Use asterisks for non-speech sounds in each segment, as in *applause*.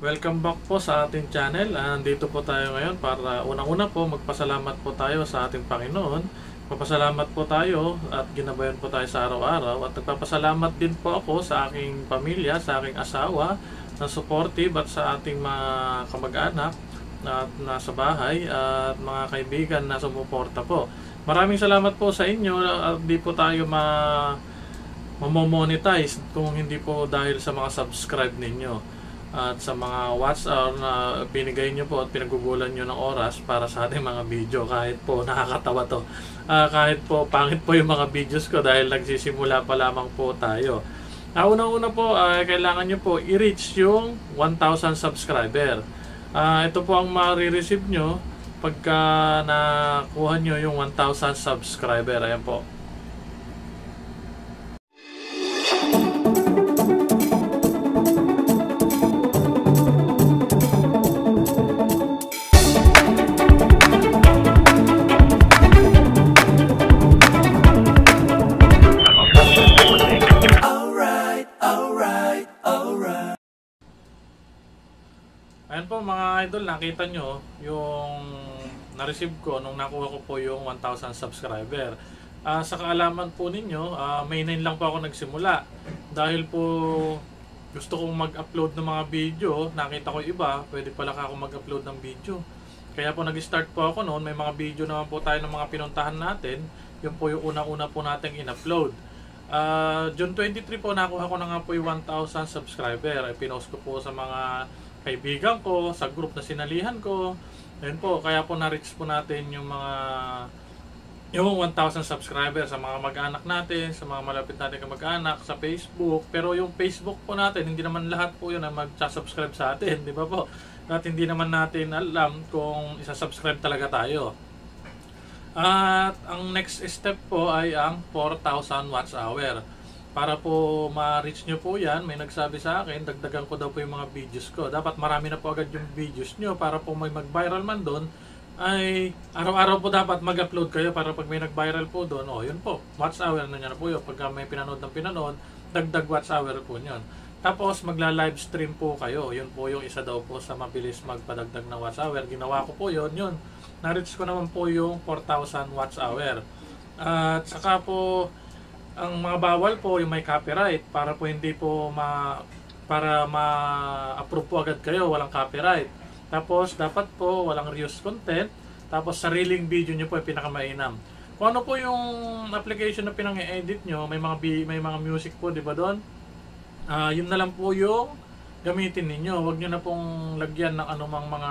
Welcome back po sa ating channel. Ah, Andito po tayo ngayon para unang-una po magpasalamat po tayo sa ating Panginoon. Papasalamat po tayo at ginabayan po tayo sa araw-araw at nagpapasalamat din po ako sa aking pamilya, sa aking asawa na supportive at sa ating mga kamag-anak at nasa bahay at mga kaibigan na sumuporta po. Maraming salamat po sa inyo at di po tayo ma mamomonetize kung hindi po dahil sa mga subscribe ninyo at sa mga watch hour ah, na pinigay nyo po at pinagugulan nyo ng oras para sa ating mga video kahit po nakakatawa to uh, kahit po pangit po yung mga videos ko dahil nagsisimula pa lamang po tayo uh, unang-una po uh, kailangan nyo po i-reach yung 1,000 subscriber uh, ito po ang marireceive nyo pagka nakuha nyo yung 1,000 subscriber ayan po nakita nyo, yung na-receive ko nung nakuha ko po yung 1,000 subscriber. Uh, sa kaalaman po ninyo, uh, May 9 lang po ako nagsimula. Dahil po gusto kong mag-upload ng mga video, nakita ko iba, pwede pala ako mag-upload ng video. Kaya po nag-start po ako noon, may mga video naman po tayo ng mga pinuntahan natin. Yun po yung una-una po nating in-upload. Uh, June 23 po nakuha ko na nga po yung 1,000 subscriber. E, pinost ko po sa mga kaibigan ko, sa group na sinalihan ko. Ayun po, kaya po na-reach po natin yung mga yung 1,000 subscribers sa mga mag-anak natin, sa mga malapit natin mag anak sa Facebook. Pero yung Facebook po natin, hindi naman lahat po yun ang mag-subscribe sa atin, *laughs* di ba po? At hindi naman natin alam kung isa-subscribe talaga tayo. At ang next step po ay ang 4,000 watts hour. Para po ma-reach nyo po yan, may nagsabi sa akin, dagdagan ko daw po yung mga videos ko. Dapat marami na po agad yung videos nyo para po may mag-viral man doon, ay araw-araw po dapat mag-upload kayo para pag may nag-viral po doon, oh, yun po, watch hour na nyo na po yun. Pagka may pinanood ng pinanood, dagdag watch hour po yun. Tapos magla-live stream po kayo. Yun po yung isa daw po sa mabilis magpadagdag na watch hour. Ginawa ko po yun, yun. Na-reach ko naman po yung 4,000 watch hour. At saka po, ang mga bawal po yung may copyright para po hindi po ma para ma-approve po agad kayo, walang copyright. Tapos dapat po walang reuse content, tapos sariling video niyo po ay pinakamainam. Kung ano po yung application na pinang-edit nyo, may mga may mga music po, di ba doon? Uh, yun na lang po yung gamitin ninyo. Huwag nyo na pong lagyan ng anumang mga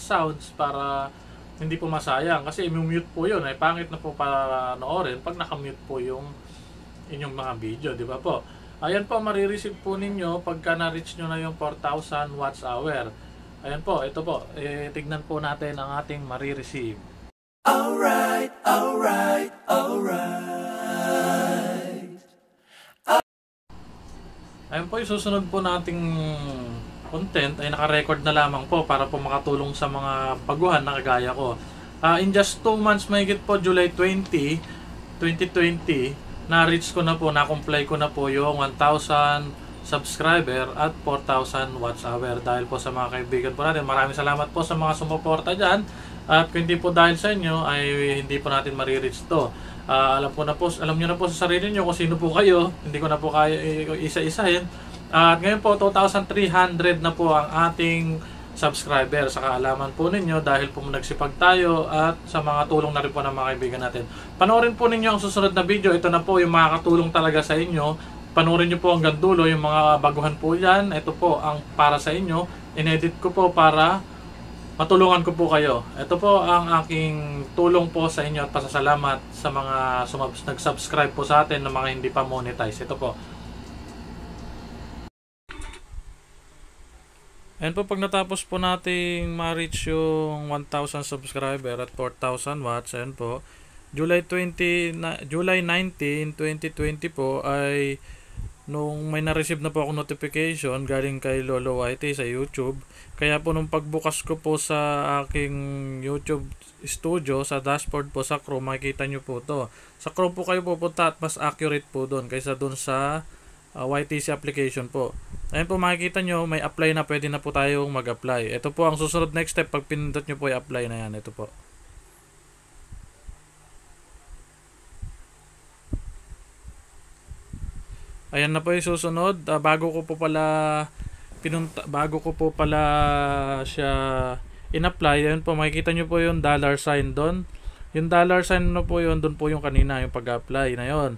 sounds para hindi po masayang. Kasi i-mute po yun. Ay pangit na po para noorin pag nakamute po yung inyong mga video, di ba po? Ayan po, marireceive po ninyo pagka na-reach nyo na yung 4,000 watts hour. Ayan po, ito po, eh, tignan po natin ang ating marireceive. Alright, alright, alright. Ayan po, yung susunod po nating content ay nakarecord na lamang po para po makatulong sa mga baguhan na kagaya ko. Uh, in just 2 months, mahigit po, July 20, 2020, na-reach ko na po, na-comply ko na po yung 1,000 subscriber at 4,000 watch hour dahil po sa mga kaibigan po natin. Maraming salamat po sa mga sumuporta dyan at kung hindi po dahil sa inyo ay hindi po natin marireach to. Uh, alam po na po, alam niyo na po sa sarili niyo kung sino po kayo. Hindi ko na po kaya isa isa Uh, at ngayon po 2,300 na po ang ating subscriber. Sa kaalaman po ninyo dahil po nagsipag tayo at sa mga tulong na rin po ng mga kaibigan natin. Panoorin po ninyo ang susunod na video. Ito na po yung makakatulong talaga sa inyo. Panoorin nyo po hanggang dulo yung mga baguhan po yan. Ito po ang para sa inyo. Inedit ko po para matulungan ko po kayo. Ito po ang aking tulong po sa inyo at pasasalamat sa mga sumab- nag-subscribe po sa atin ng mga hindi pa monetize. Ito po. Ayan po, pag natapos po nating ma-reach yung 1,000 subscriber at 4,000 watts, ayan po, July 20, July 19, 2020 po ay nung may na-receive na po ako notification galing kay Lolo YT sa YouTube. Kaya po nung pagbukas ko po sa aking YouTube studio, sa dashboard po sa Chrome, makikita nyo po to. Sa Chrome po kayo pupunta at mas accurate po doon kaysa doon sa uh, ah, YTC application po. Ayan po makikita nyo, may apply na. Pwede na po tayong mag-apply. Ito po ang susunod next step. Pag pinindot nyo po yung apply na yan. Ito po. Ayan na po yung susunod. Uh, bago ko po pala pinunta, bago ko po pala siya in-apply, ayun po makikita nyo po yung dollar sign doon. Yung dollar sign na po yun, doon po yung kanina, yung pag-apply na yun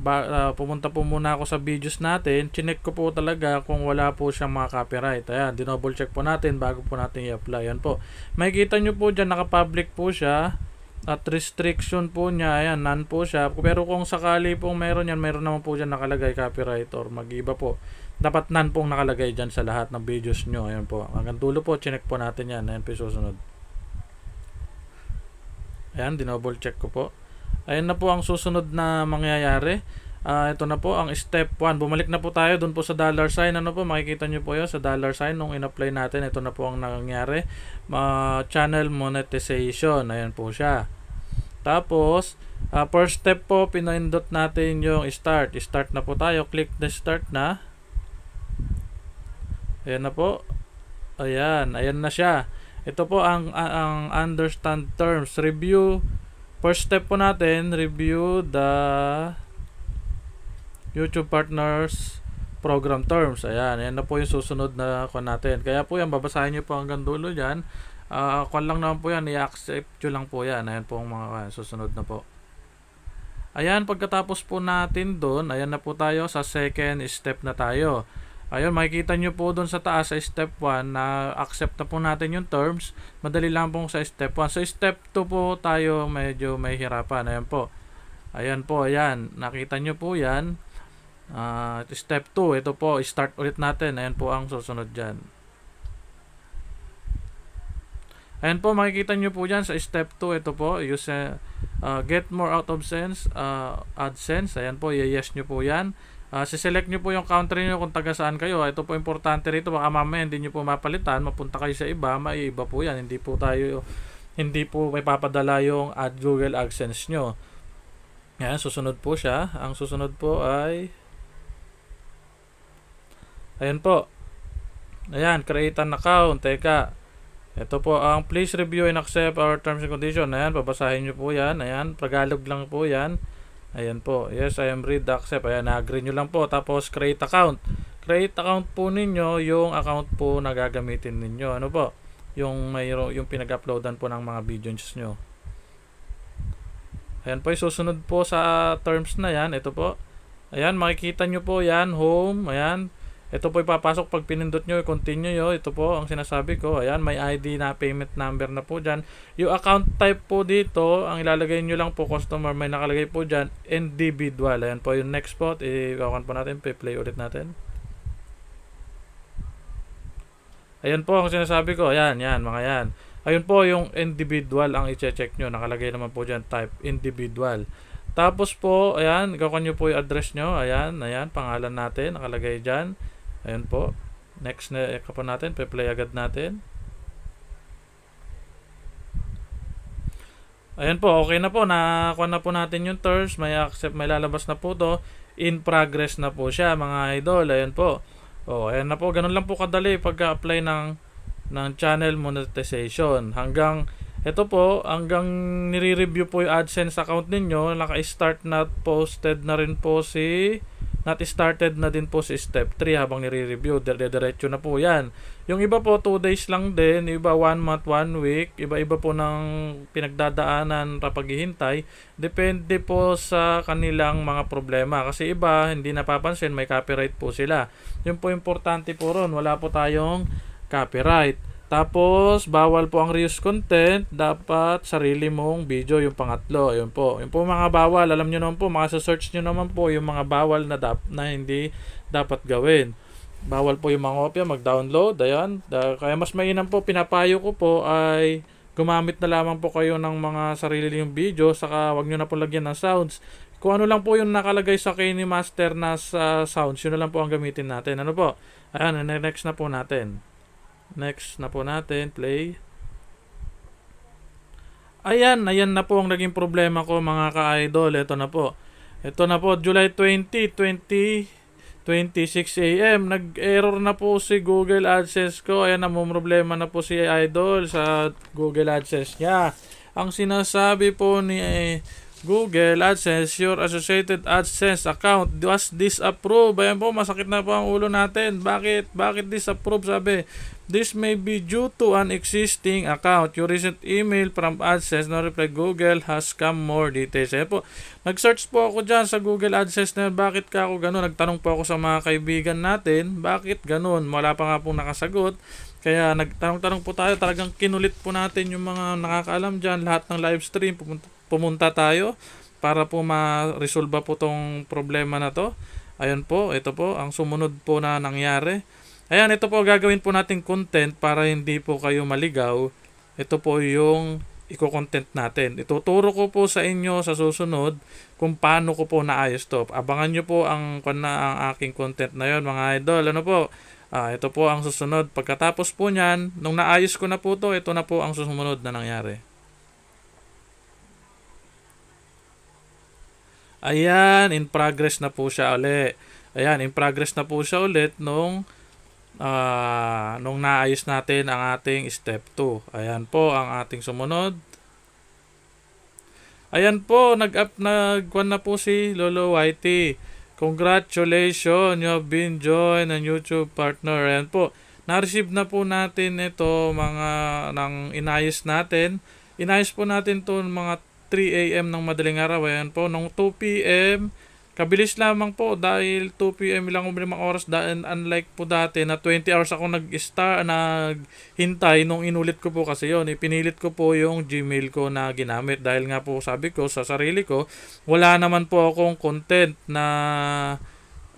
ba, uh, pumunta po muna ako sa videos natin. Chinek ko po talaga kung wala po siyang mga copyright. Ayan, dinoble check po natin bago po natin i-apply. Ayan po. Makikita nyo po dyan, naka-public po siya. At restriction po niya, ayan, none po siya. Pero kung sakali pong meron yan, meron naman po dyan nakalagay copyright or mag-iba po. Dapat none pong nakalagay dyan sa lahat ng videos nyo. Ayan po. Hanggang dulo po, chinek po natin yan. Ayan po susunod. Ayan, dinoble check ko po. Ayan na po ang susunod na mangyayari. Uh, ito na po ang step 1. Bumalik na po tayo doon po sa dollar sign. Ano po, makikita nyo po yun sa dollar sign nung in-apply natin. Ito na po ang nangyari. Uh, channel monetization. Ayan po siya. Tapos, uh, first step po, pinindot natin yung start. Start na po tayo. Click the start na. Ayan na po. Ayan. Ayan na siya. Ito po ang, ang understand terms. Review First step po natin, review the YouTube Partners Program Terms. Ayan, ayan na po yung susunod na kwan natin. Kaya po yan, babasahin nyo po hanggang dulo yan. Uh, ah, kwan lang naman po yan, i-accept nyo lang po yan. Ayan po ang mga kwan, susunod na po. Ayan, pagkatapos po natin doon, ayan na po tayo sa second step na tayo. Ayun, makikita nyo po doon sa taas sa step 1 na accept na po natin yung terms. Madali lang po sa step 1. Sa step 2 po tayo medyo may hirapan. Ayan po. Ayan po, ayan. Nakita nyo po yan. Uh, step 2, ito po, start ulit natin. Ayan po ang susunod dyan. Ayan po, makikita nyo po dyan sa step 2, ito po, use, uh, ah, get more out of sense, uh, ah, AdSense. Ayan po, yes nyo po yan. Uh, si-select nyo po yung country nyo kung taga saan kayo. Ah, ito po importante rito. Baka mamaya hindi nyo po mapalitan. Mapunta kayo sa iba. May iba po yan. Hindi po tayo, hindi po may papadala yung at Google AdSense nyo. Yan, susunod po siya. Ang susunod po ay Ayan po. Ayan, create an account. Teka. Ito po ang please review and accept our terms and conditions. Ayan, babasahin nyo po yan. Ayan, Tagalog lang po yan. Ayan po. Yes, I am read accept. Ayan, na-agree nyo lang po. Tapos, create account. Create account po ninyo, yung account po na gagamitin ninyo. Ano po? Yung, mayro, yung pinag-uploadan po ng mga videos nyo. Ayan po, susunod po sa terms na yan. Ito po. Ayan, makikita nyo po yan. Home. Ayan. Ito po ipapasok pag pinindot nyo, continue nyo. Ito po ang sinasabi ko. Ayan, may ID na payment number na po dyan. Yung account type po dito, ang ilalagay nyo lang po, customer, may nakalagay po dyan, individual. Ayan po yung next po. Ikawan po natin, play ulit natin. Ayan po ang sinasabi ko. Ayan, yan, mga yan. Ayun po yung individual ang i-check nyo. Nakalagay naman po dyan, type individual. Tapos po, ayan, gawin nyo po yung address nyo. Ayan, ayan, pangalan natin, nakalagay dyan. Ayan po. Next na ka po natin. Pe-play agad natin. Ayan po, okay na po. Nakakuha na po natin yung terms. May accept, may lalabas na po to. In progress na po siya, mga idol. Ayan po. O, oh, ayan na po. Ganun lang po kadali pagka-apply ng, ng channel monetization. Hanggang, ito po, hanggang nire-review po yung AdSense account ninyo, naka-start na posted na rin po si Not started na din po si step 3 habang nire-review. Dire-diretso na po yan. Yung iba po 2 days lang din. Iba 1 month, 1 week. Iba-iba po ng pinagdadaanan na paghihintay. Depende po sa kanilang mga problema. Kasi iba, hindi napapansin, may copyright po sila. Yun po importante po ron. Wala po tayong copyright. Tapos, bawal po ang reuse content. Dapat sarili mong video yung pangatlo. Yun po. Yun po mga bawal. Alam nyo naman po, makasasearch nyo naman po yung mga bawal na, dap na hindi dapat gawin. Bawal po yung mga kopya. mag-download. Ayan. Kaya mas mainam po, pinapayo ko po ay gumamit na lamang po kayo ng mga sarili yung video. Saka wag nyo na po lagyan ng sounds. Kung ano lang po yung nakalagay sa Kinemaster na sa sounds, yun na lang po ang gamitin natin. Ano po? Ayan, next na po natin. Next na po natin, play. Ayan, ayan na po ang naging problema ko mga ka-idol. Ito na po. Ito na po, July 20, 20, 26 AM. Nag-error na po si Google AdSense ko. Ayan, problema na po si Idol sa Google AdSense niya. Ang sinasabi po ni eh, Google AdSense, your associated AdSense account was disapproved. Ayan po, masakit na po ang ulo natin. Bakit? Bakit disapproved? Sabi, this may be due to an existing account. Your recent email from AdSense, no reply Google has come more details. Ayan po, nag-search po ako dyan sa Google AdSense na bakit ka ako ganun. Nagtanong po ako sa mga kaibigan natin, bakit ganun? Wala pa nga pong nakasagot. Kaya nagtanong-tanong po tayo, talagang kinulit po natin yung mga nakakaalam dyan, lahat ng live stream, pumunta pumunta tayo para po ma-resolve po tong problema na to. Ayan po, ito po ang sumunod po na nangyari. Ayan, ito po gagawin po nating content para hindi po kayo maligaw. Ito po yung i-content natin. Ituturo ko po sa inyo sa susunod kung paano ko po naayos to. Abangan nyo po ang, na, ang aking content na yon mga idol. Ano po? Ah, ito po ang susunod. Pagkatapos po niyan, nung naayos ko na po to, ito na po ang susunod na nangyari. Ayan, in progress na po siya ulit. Ayan, in progress na po siya ulit nung uh, nung naayos natin ang ating step 2. Ayan po ang ating sumunod. Ayan po, nag-up nag na po si Lolo Whitey. Congratulations, you have been joined a YouTube partner. Ayan po, na-receive na po natin ito mga nang inayos natin. Inayos po natin to mga 3 a.m. ng madaling araw. Ayan po, nung 2 p.m. Kabilis lamang po dahil 2 p.m. lang ang oras dahil unlike po dati na 20 hours ako nag-star, naghintay nung inulit ko po kasi yon Ipinilit ko po yung Gmail ko na ginamit dahil nga po sabi ko sa sarili ko, wala naman po akong content na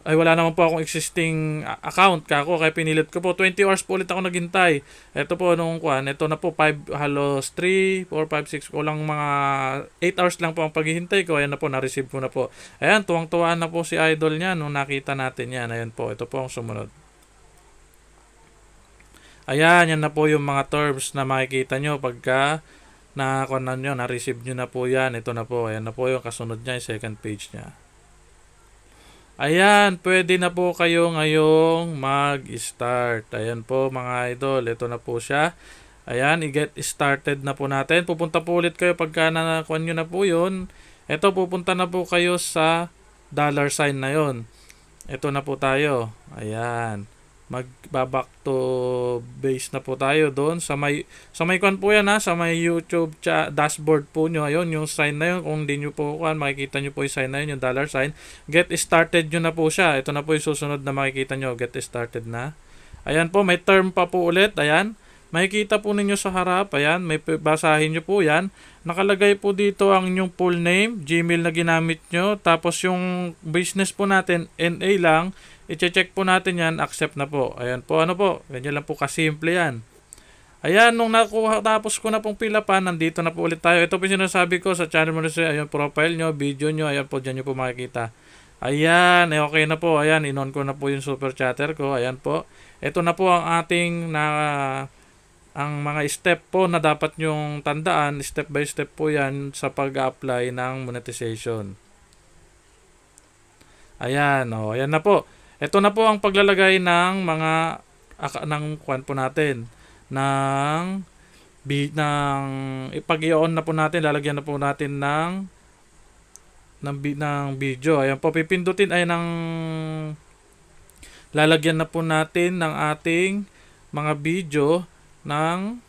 ay wala naman po akong existing account ako kaya pinilit ko po 20 hours po ulit ako naghintay ito po nung kuan ito na po 5 halos 3 4 5 6 ko lang mga 8 hours lang po ang paghihintay ko ayan na po na-receive ko na po ayan tuwang-tuwa na po si idol niya nung nakita natin yan ayan po ito po ang sumunod ayan yan na po yung mga terms na makikita nyo pagka na kuan na nyo na-receive nyo na po yan ito na po ayan na po yung kasunod niya yung second page niya Ayan, pwede na po kayo ngayong mag-start. Ayan po mga idol, ito na po siya. Ayan, i-get started na po natin. Pupunta po ulit kayo pagka nakakuha nyo na po yun. Ito, pupunta na po kayo sa dollar sign na yon. Ito na po tayo. Ayan magbaback to base na po tayo doon sa may sa may kon po yan ha sa may YouTube cha, dashboard po nyo ayun yung sign na yun kung hindi nyo po kan makikita nyo po yung sign na yun yung dollar sign get started nyo na po siya ito na po yung susunod na makikita nyo get started na ayan po may term pa po ulit ayan makikita po ninyo sa harap ayan may basahin nyo po yan nakalagay po dito ang inyong full name gmail na ginamit nyo tapos yung business po natin NA lang I-check po natin yan. Accept na po. Ayan po. Ano po? Ganyan lang po kasimple yan. Ayan, nung nakuha, tapos ko na pong pilapan, nandito na po ulit tayo. Ito po yung sinasabi ko sa channel mo na Ayan, profile nyo, video nyo. Ayan po, Diyan nyo po makikita. Ayan, eh, okay na po. Ayan, inon ko na po yung super chatter ko. Ayan po. Ito na po ang ating na ang mga step po na dapat nyong tandaan, step by step po yan sa pag-apply ng monetization. Ayan, oh, ayan na po. Ito na po ang paglalagay ng mga ng kwan po natin ng bi, ng ipag i-on na po natin lalagyan na po natin ng ng, ng video. Ayan po pipindutin ay ng lalagyan na po natin ng ating mga video ng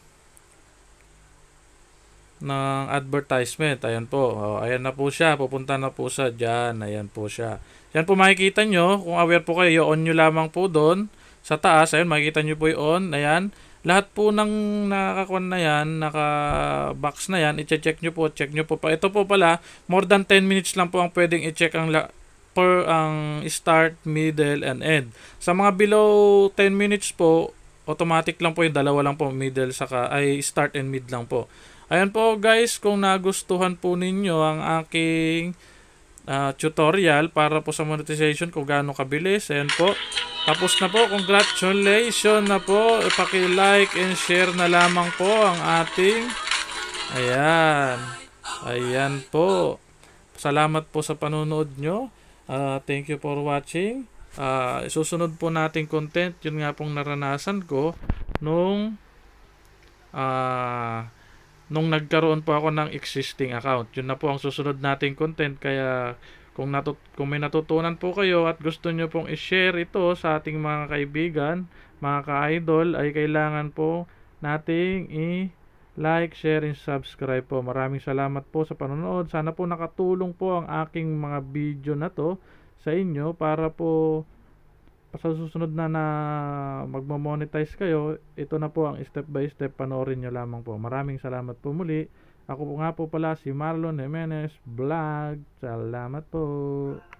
ng advertisement. Ayan po. O, oh, ayan na po siya. Pupunta na po sa diyan. Ayan po siya. Yan po makikita nyo. Kung aware po kayo, on nyo lamang po doon. Sa taas, ayun, makikita nyo po yung on. Ayan. Lahat po ng nakakakuan na yan, naka-box na yan, i-check nyo po, check nyo po pa. Ito po pala, more than 10 minutes lang po ang pwedeng i-check ang per ang start, middle, and end. Sa mga below 10 minutes po, automatic lang po yung dalawa lang po, middle, saka, ay start and mid lang po. Ayan po guys, kung nagustuhan po ninyo ang aking uh, tutorial para po sa monetization kung gaano kabilis. Ayan po. Tapos na po. Congratulations na po. Ipaki-like and share na lamang po ang ating Ayan. Ayan po. Salamat po sa panonood nyo. Uh, thank you for watching. Uh, ah, susunod po nating content, yun nga pong naranasan ko nung uh, nung nagkaroon po ako ng existing account. Yun na po ang susunod nating content kaya kung, natut- kung may natutunan po kayo at gusto nyo pong i-share ito sa ating mga kaibigan, mga ka-idol, ay kailangan po nating i-like, share, and subscribe po. Maraming salamat po sa panonood. Sana po nakatulong po ang aking mga video na to sa inyo para po sa susunod na na magmo-monetize kayo, ito na po ang step by step panoorin niyo lamang po. Maraming salamat po muli. Ako po nga po pala si Marlon Jimenez Vlog. Salamat po.